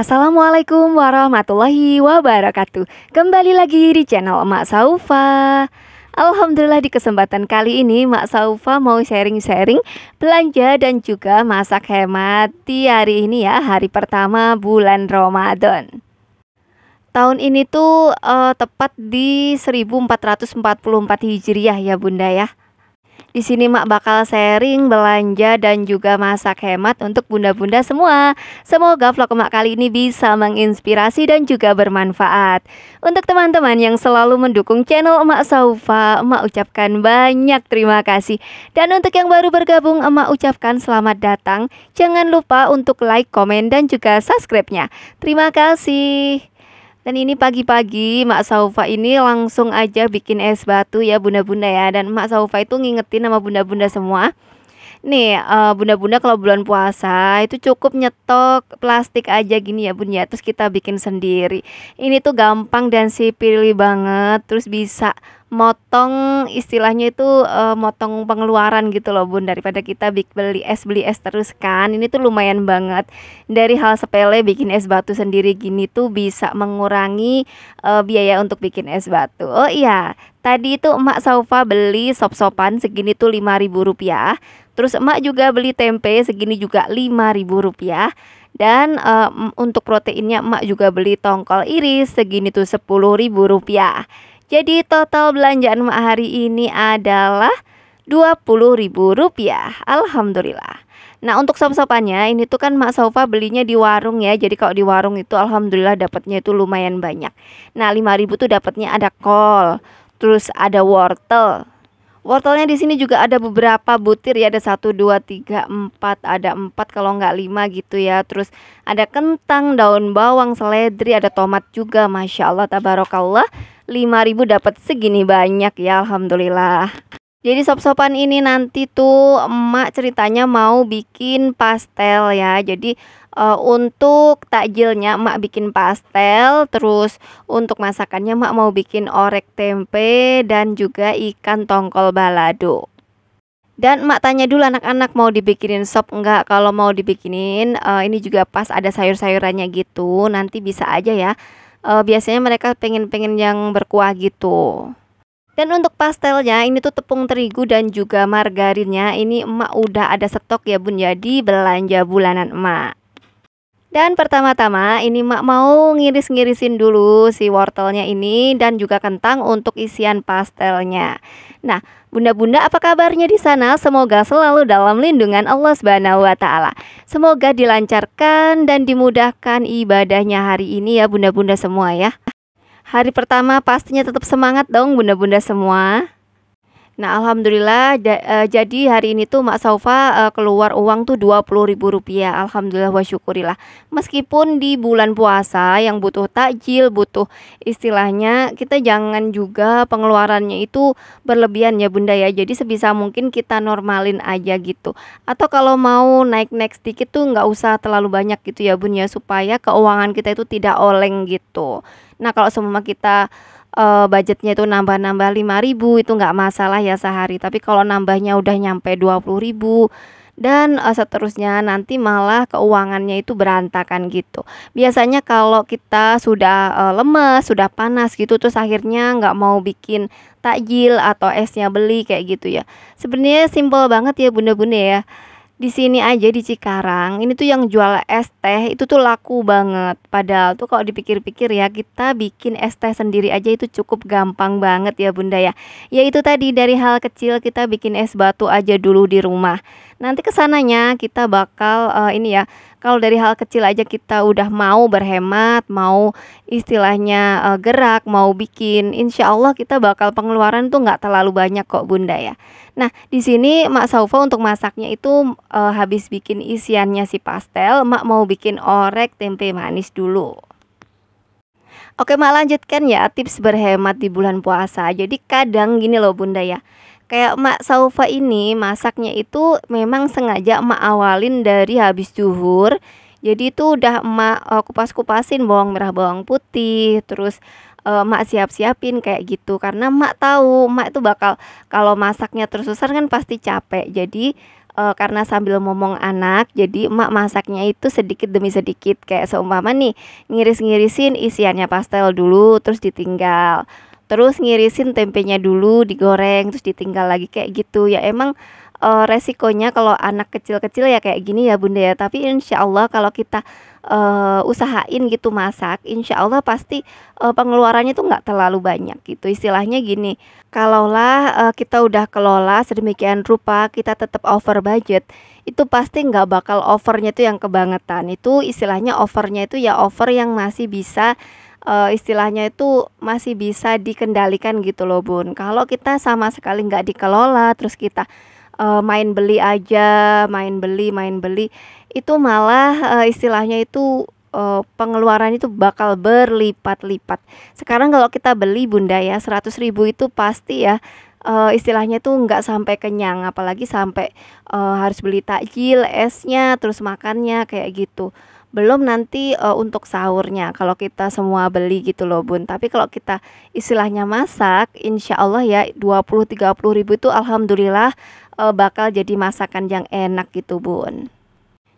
Assalamualaikum warahmatullahi wabarakatuh Kembali lagi di channel Mak Saufa Alhamdulillah di kesempatan kali ini Mak Saufa mau sharing-sharing belanja dan juga masak hemat di hari ini ya Hari pertama bulan Ramadan Tahun ini tuh uh, tepat di 1444 Hijriah ya bunda ya di sini Mak bakal sharing, belanja, dan juga masak hemat untuk bunda-bunda semua. Semoga vlog Mak kali ini bisa menginspirasi dan juga bermanfaat. Untuk teman-teman yang selalu mendukung channel Emak Saufa, Emak ucapkan banyak terima kasih. Dan untuk yang baru bergabung, Emak ucapkan selamat datang. Jangan lupa untuk like, komen, dan juga subscribe-nya. Terima kasih. Dan ini pagi-pagi Mak Saufa ini langsung aja bikin es batu ya bunda-bunda ya Dan Mak Saufa itu ngingetin sama bunda-bunda semua Nih eh, bunda-bunda kalau bulan puasa itu cukup nyetok plastik aja gini ya bun ya. Terus kita bikin sendiri Ini tuh gampang dan sipili banget Terus bisa motong istilahnya itu uh, motong pengeluaran gitu loh Bun daripada kita beli es beli es terus kan ini tuh lumayan banget dari hal sepele bikin es batu sendiri gini tuh bisa mengurangi uh, biaya untuk bikin es batu oh iya tadi itu emak Saufa beli sop-sopan segini tuh lima ribu rupiah terus emak juga beli tempe segini juga lima ribu rupiah dan uh, untuk proteinnya emak juga beli tongkol iris segini tuh sepuluh ribu rupiah jadi total belanjaan Mak hari ini adalah Rp20.000. Alhamdulillah. Nah, untuk sop-sopannya ini tuh kan Mak Sofa belinya di warung ya. Jadi kalau di warung itu alhamdulillah dapatnya itu lumayan banyak. Nah, 5.000 tuh dapatnya ada kol, terus ada wortel, Wortelnya di sini juga ada beberapa butir ya, ada satu, dua, tiga, empat, ada empat kalau nggak lima gitu ya. Terus ada kentang, daun bawang, seledri, ada tomat juga. Masya Allah, Tabarokallah 5000 dapat segini banyak ya alhamdulillah. Jadi sop-sopan ini nanti tuh emak ceritanya mau bikin pastel ya. Jadi e, untuk takjilnya emak bikin pastel, terus untuk masakannya emak mau bikin orek tempe dan juga ikan tongkol balado. Dan emak tanya dulu anak-anak mau dibikinin sop enggak? Kalau mau dibikinin e, ini juga pas ada sayur-sayurannya gitu, nanti bisa aja ya uh, biasanya mereka pengen-pengen yang berkuah gitu. Dan untuk pastelnya ini tuh tepung terigu dan juga margarinnya ini emak udah ada stok ya bun jadi ya, belanja bulanan emak. Dan pertama-tama ini emak mau ngiris-ngirisin dulu si wortelnya ini dan juga kentang untuk isian pastelnya. Nah Bunda-bunda apa kabarnya di sana? Semoga selalu dalam lindungan Allah Subhanahu wa taala. Semoga dilancarkan dan dimudahkan ibadahnya hari ini ya bunda-bunda semua ya. Hari pertama pastinya tetap semangat dong bunda-bunda semua. Nah, alhamdulillah da, e, eh, jadi hari ini tuh Mak Saufa e, keluar uang tuh dua puluh ribu rupiah Alhamdulillah wa syukurillah. Meskipun di bulan puasa yang butuh takjil, butuh istilahnya kita jangan juga pengeluarannya itu berlebihan ya Bunda ya. Jadi sebisa mungkin kita normalin aja gitu. Atau kalau mau naik next sedikit tuh nggak usah terlalu banyak gitu ya Bun ya supaya keuangan kita itu tidak oleng gitu. Nah, kalau semua kita uh, budgetnya itu nambah-nambah ribu itu nggak masalah ya sehari tapi kalau nambahnya udah nyampe ribu dan uh, seterusnya nanti malah keuangannya itu berantakan gitu. Biasanya kalau kita sudah uh, lemes, sudah panas gitu terus akhirnya nggak mau bikin takjil atau esnya beli kayak gitu ya. Sebenarnya simpel banget ya bunda-bunda ya di sini aja di Cikarang ini tuh yang jual es teh itu tuh laku banget padahal tuh kalau dipikir-pikir ya kita bikin es teh sendiri aja itu cukup gampang banget ya bunda ya ya itu tadi dari hal kecil kita bikin es batu aja dulu di rumah nanti kesananya kita bakal uh, ini ya kalau dari hal kecil aja kita udah mau berhemat, mau istilahnya uh, gerak, mau bikin, insya Allah kita bakal pengeluaran tuh nggak terlalu banyak kok bunda ya. Nah di sini Mak Saufa untuk masaknya itu uh, habis bikin isiannya si pastel, Mak mau bikin orek tempe manis dulu. Oke, mak lanjutkan ya tips berhemat di bulan puasa. Jadi kadang gini loh bunda ya, kayak mak saufa ini masaknya itu memang sengaja mak awalin dari habis zuhur jadi itu udah Mak uh, kupas-kupasin bawang merah bawang putih terus uh, mak siap-siapin kayak gitu karena mak tahu mak itu bakal kalau masaknya terus susah kan pasti capek jadi uh, karena sambil ngomong anak jadi Mak masaknya itu sedikit demi sedikit kayak seumpama nih ngiris-ngirisin isiannya pastel dulu terus ditinggal terus ngirisin tempenya dulu digoreng terus ditinggal lagi kayak gitu ya emang uh, resikonya kalau anak kecil-kecil ya kayak gini ya bunda ya tapi insya Allah kalau kita uh, usahain gitu masak insya Allah pasti uh, pengeluarannya tuh nggak terlalu banyak gitu istilahnya gini kalaulah uh, kita udah kelola sedemikian rupa kita tetap over budget itu pasti nggak bakal overnya tuh yang kebangetan itu istilahnya overnya itu ya over yang masih bisa uh, istilahnya itu masih bisa dikendalikan gitu loh bun kalau kita sama sekali nggak dikelola terus kita uh, main beli aja main beli main beli itu malah uh, istilahnya itu uh, pengeluaran itu bakal berlipat-lipat. Sekarang kalau kita beli bunda ya 100 ribu itu pasti ya uh, istilahnya tuh nggak sampai kenyang, apalagi sampai uh, harus beli takjil, esnya, terus makannya kayak gitu belum nanti uh, untuk sahurnya kalau kita semua beli gitu loh bun tapi kalau kita istilahnya masak insya Allah ya 20-30 ribu itu alhamdulillah uh, bakal jadi masakan yang enak gitu bun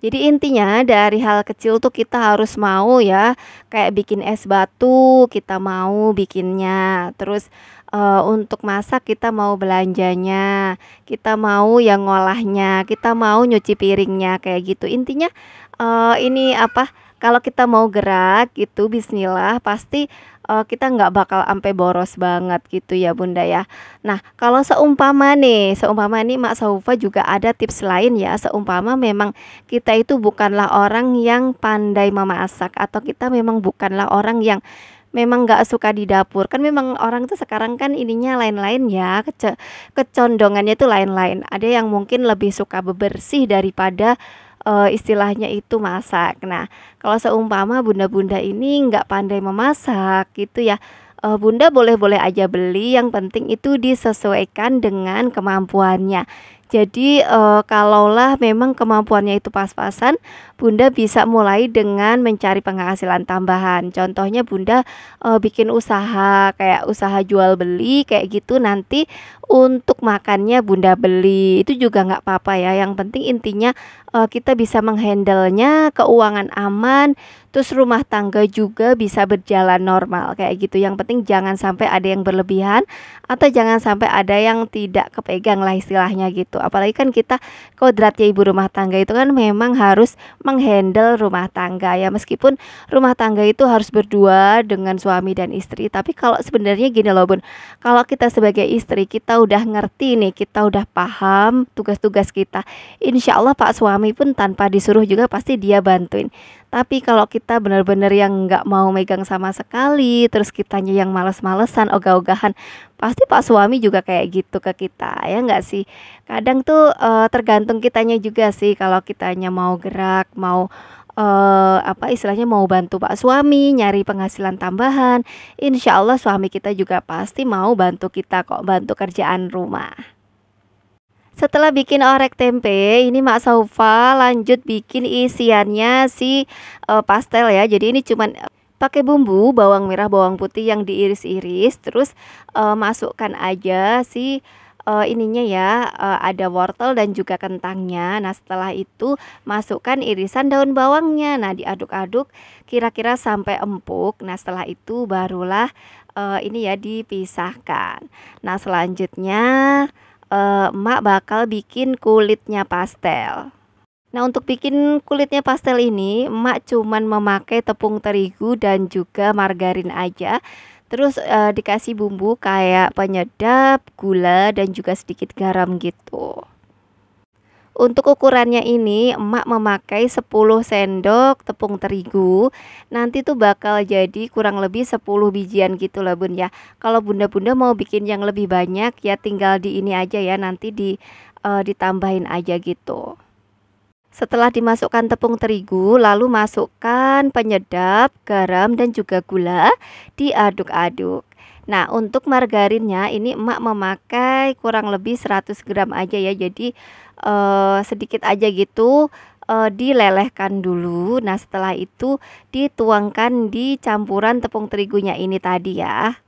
jadi intinya dari hal kecil tuh kita harus mau ya kayak bikin es batu kita mau bikinnya terus uh, untuk masak kita mau belanjanya, kita mau yang ngolahnya, kita mau nyuci piringnya kayak gitu. Intinya uh, ini apa? Kalau kita mau gerak gitu, Bismillah pasti uh, kita nggak bakal ampe boros banget gitu ya bunda ya. Nah kalau seumpama nih, seumpama nih Mak Saufa juga ada tips lain ya. Seumpama memang kita itu bukanlah orang yang pandai memasak atau kita memang bukanlah orang yang memang nggak suka di dapur kan memang orang tuh sekarang kan ininya lain-lain ya kece kecondongannya tuh lain-lain ada yang mungkin lebih suka bebersih daripada uh, istilahnya itu masak nah kalau seumpama bunda-bunda ini nggak pandai memasak gitu ya uh, bunda boleh-boleh aja beli yang penting itu disesuaikan dengan kemampuannya jadi e, kalaulah memang kemampuannya itu pas-pasan, Bunda bisa mulai dengan mencari penghasilan tambahan. Contohnya Bunda e, bikin usaha kayak usaha jual beli kayak gitu nanti untuk makannya Bunda beli itu juga nggak apa-apa ya. Yang penting intinya e, kita bisa menghandlenya keuangan aman, terus rumah tangga juga bisa berjalan normal kayak gitu. Yang penting jangan sampai ada yang berlebihan atau jangan sampai ada yang tidak kepegang lah istilahnya gitu gitu. Apalagi kan kita kodratnya ibu rumah tangga itu kan memang harus menghandle rumah tangga ya. Meskipun rumah tangga itu harus berdua dengan suami dan istri, tapi kalau sebenarnya gini loh Bun. Kalau kita sebagai istri kita udah ngerti nih, kita udah paham tugas-tugas kita. Insya Allah Pak suami pun tanpa disuruh juga pasti dia bantuin. Tapi kalau kita benar-benar yang nggak mau megang sama sekali, terus kitanya yang males-malesan, ogah-ogahan, pasti Pak suami juga kayak gitu ke kita, ya nggak sih? Kadang tuh e, tergantung kitanya juga sih kalau kitanya mau gerak, mau uh, apa istilahnya mau bantu pak suami nyari penghasilan tambahan insya Allah suami kita juga pasti mau bantu kita kok bantu kerjaan rumah setelah bikin orek tempe, ini Mak Saufa lanjut bikin isiannya si uh, pastel ya. Jadi ini cuman eh, pakai bumbu bawang merah, bawang putih yang diiris-iris, terus uh, masukkan aja si uh, ininya ya uh, ada wortel dan juga kentangnya. Nah setelah itu masukkan irisan daun bawangnya. Nah diaduk-aduk kira-kira sampai empuk. Nah setelah itu barulah uh, ini ya dipisahkan. Nah selanjutnya uh, emak bakal bikin kulitnya pastel. Nah, untuk bikin kulitnya pastel ini, emak cuman memakai tepung terigu dan juga margarin aja. Terus uh, dikasih bumbu kayak penyedap, gula dan juga sedikit garam gitu. Untuk ukurannya ini emak memakai 10 sendok tepung terigu. Nanti tuh bakal jadi kurang lebih 10 bijian gitu lah Bun ya. Kalau bunda-bunda mau bikin yang lebih banyak ya tinggal di ini aja ya nanti di e, ditambahin aja gitu. Setelah dimasukkan tepung terigu, lalu masukkan penyedap, garam dan juga gula, diaduk-aduk. Nah, untuk margarinnya ini emak memakai kurang lebih 100 gram aja ya. Jadi uh, sedikit aja gitu uh, dilelehkan dulu. Nah, setelah itu dituangkan di campuran tepung terigunya ini tadi ya.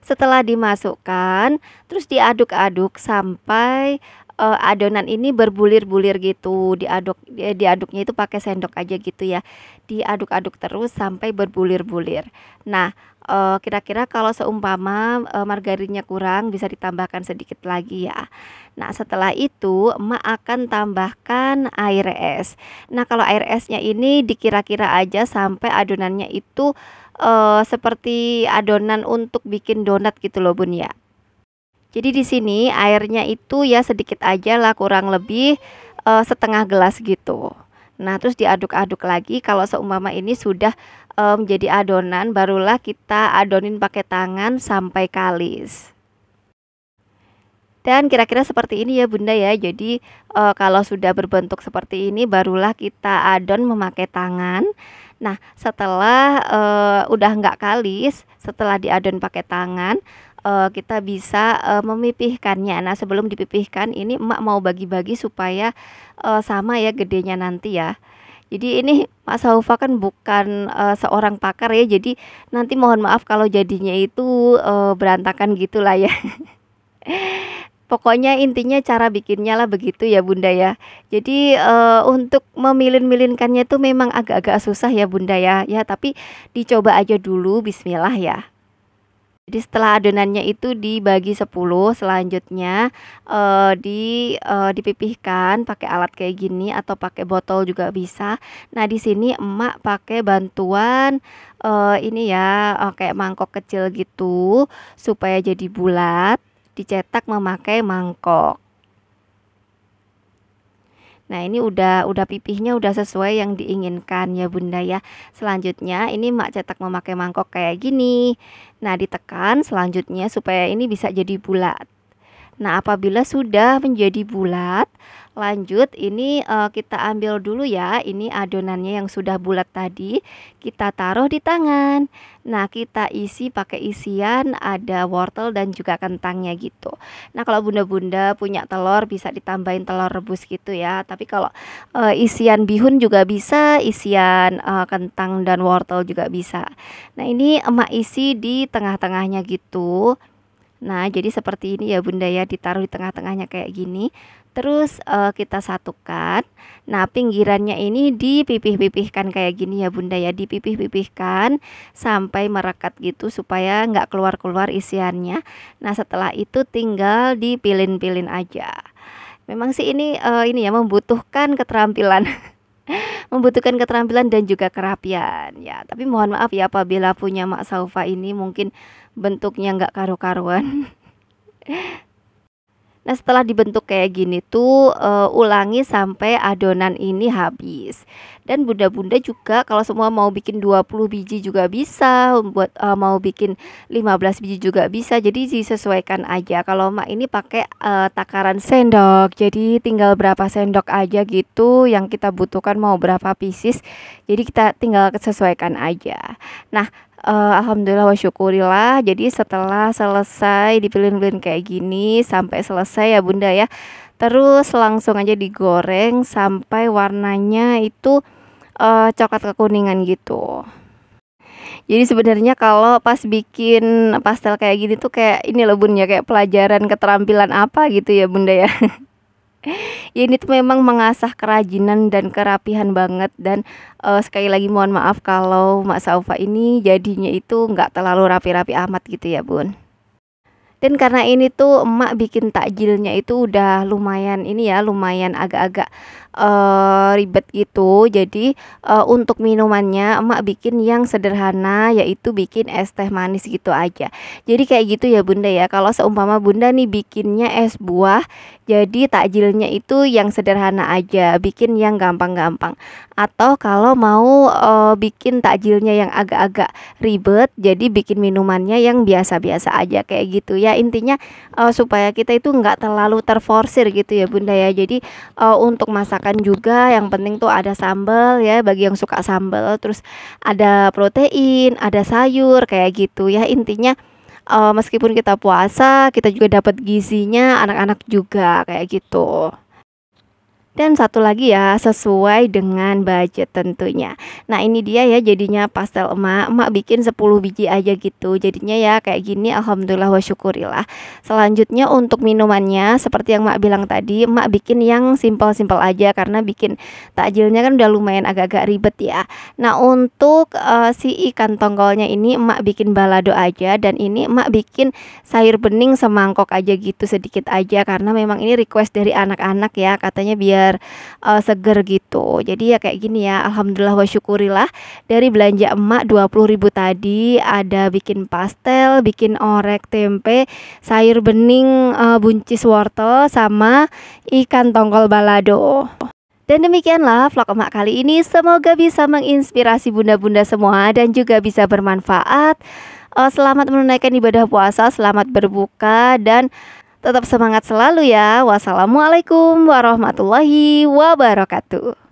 Setelah dimasukkan, terus diaduk-aduk sampai uh, adonan ini berbulir-bulir gitu. Diaduk diaduknya itu pakai sendok aja gitu ya. Diaduk-aduk terus sampai berbulir-bulir. Nah, kira eh, kira-kira kalau seumpama uh, margarinnya kurang bisa ditambahkan sedikit lagi ya. Nah, setelah itu emak akan tambahkan air es. Nah, kalau air esnya ini dikira-kira aja sampai adonannya itu uh, seperti adonan untuk bikin donat gitu loh, Bun ya. Jadi di sini airnya itu ya sedikit aja lah kurang lebih uh, setengah gelas gitu. Nah, terus diaduk-aduk lagi. Kalau seumpama ini sudah menjadi menjadi adonan, barulah kita adonin pakai tangan sampai kalis. Dan kira-kira seperti ini ya Bunda ya. Jadi e, kalau sudah berbentuk seperti ini barulah kita adon memakai tangan. Nah, setelah e, udah nggak kalis, setelah diadon pakai tangan, uh, kita bisa uh, memipihkannya. Nah, sebelum dipipihkan ini emak mau bagi-bagi supaya uh, sama ya gedenya nanti ya. Jadi ini Mas Haufa kan bukan uh, seorang pakar ya. Jadi nanti mohon maaf kalau jadinya itu uh, berantakan gitulah ya. Pokoknya intinya cara bikinnya lah begitu ya Bunda ya. Jadi uh, untuk memilin-milinkannya tuh memang agak-agak susah ya Bunda ya. Ya tapi dicoba aja dulu bismillah ya. Jadi setelah adonannya itu dibagi 10, selanjutnya uh, di uh, dipipihkan pakai alat kayak gini atau pakai botol juga bisa. Nah, di sini emak pakai bantuan, uh, ini ya, uh, kayak mangkok kecil gitu supaya jadi bulat, dicetak memakai mangkok. Nah, ini udah udah pipihnya udah sesuai yang diinginkan ya Bunda ya. Selanjutnya ini mak cetak memakai mangkok kayak gini. Nah, ditekan selanjutnya supaya ini bisa jadi bulat. Nah, apabila sudah menjadi bulat, lanjut ini uh, kita ambil dulu ya. Ini adonannya yang sudah bulat tadi, kita taruh di tangan. Nah, kita isi pakai isian ada wortel dan juga kentangnya gitu. Nah, kalau bunda-bunda punya telur bisa ditambahin telur rebus gitu ya. Tapi kalau uh, isian bihun juga bisa, isian uh, kentang dan wortel juga bisa. Nah, ini emak isi di tengah-tengahnya gitu. Nah, jadi seperti ini ya Bunda ya, ditaruh di tengah-tengahnya kayak gini. Terus uh, kita satukan. Nah, pinggirannya ini dipipih-pipihkan kayak gini ya Bunda ya, dipipih-pipihkan sampai merekat gitu supaya nggak keluar-keluar isiannya. Nah, setelah itu tinggal dipilin-pilin aja. Memang sih ini uh, ini ya membutuhkan keterampilan. membutuhkan keterampilan dan juga kerapian ya tapi mohon maaf ya apabila punya mak saufa ini mungkin bentuknya nggak karu-karuan Nah, setelah dibentuk kayak gini tuh uh, ulangi sampai adonan ini habis. Dan bunda-bunda juga kalau semua mau bikin 20 biji juga bisa, buat uh, mau bikin 15 biji juga bisa. Jadi disesuaikan aja. Kalau mak ini pakai uh, takaran sendok. Jadi tinggal berapa sendok aja gitu yang kita butuhkan mau berapa pieces. Jadi kita tinggal sesuaikan aja. Nah, uh, alhamdulillah wa syukurillah. Jadi setelah selesai dipilin-pilin kayak gini sampai selesai ya Bunda ya. Terus langsung aja digoreng sampai warnanya itu uh, coklat kekuningan gitu. Jadi sebenarnya kalau pas bikin pastel kayak gini tuh kayak ini loh Bun ya kayak pelajaran keterampilan apa gitu ya Bunda ya. Ya, ini tuh memang mengasah kerajinan dan kerapihan banget dan uh, sekali lagi mohon maaf kalau Mak Saufa ini jadinya itu nggak terlalu rapi-rapi amat gitu ya Bun dan karena ini tuh emak bikin takjilnya itu udah lumayan ini ya lumayan agak-agak uh, ribet gitu. Jadi uh, untuk minumannya emak bikin yang sederhana yaitu bikin es teh manis gitu aja. Jadi kayak gitu ya Bunda ya. Kalau seumpama Bunda nih bikinnya es buah, jadi takjilnya itu yang sederhana aja, bikin yang gampang-gampang. Atau kalau mau uh, bikin takjilnya yang agak-agak ribet, jadi bikin minumannya yang biasa-biasa aja kayak gitu ya. Intinya uh, supaya kita itu nggak terlalu terforsir gitu ya Bunda ya. Jadi uh, untuk masak makan juga yang penting tuh ada sambal ya bagi yang suka sambal terus ada protein ada sayur kayak gitu ya intinya uh, meskipun kita puasa kita juga dapat gizinya anak-anak juga kayak gitu dan satu lagi ya, sesuai dengan budget tentunya. Nah, ini dia ya jadinya pastel emak. Emak bikin 10 biji aja gitu. Jadinya ya kayak gini alhamdulillah wa syukurillah. Selanjutnya untuk minumannya seperti yang emak bilang tadi, emak bikin yang simple simple aja karena bikin takjilnya kan udah lumayan agak-agak ribet ya. Nah, untuk uh, si ikan tongkolnya ini emak bikin balado aja dan ini emak bikin sayur bening semangkok aja gitu sedikit aja karena memang ini request dari anak-anak ya katanya biar uh, seger gitu. Jadi ya kayak gini ya, alhamdulillah wa syukurilah dari belanja emak 20.000 tadi ada bikin pastel, bikin orek tempe, sayur bening uh, buncis wortel sama ikan tongkol balado. Dan demikianlah vlog emak kali ini. Semoga bisa menginspirasi bunda-bunda semua dan juga bisa bermanfaat. Eh, selamat menunaikan ibadah puasa, selamat berbuka dan Tetap semangat selalu ya. Wassalamualaikum warahmatullahi wabarakatuh.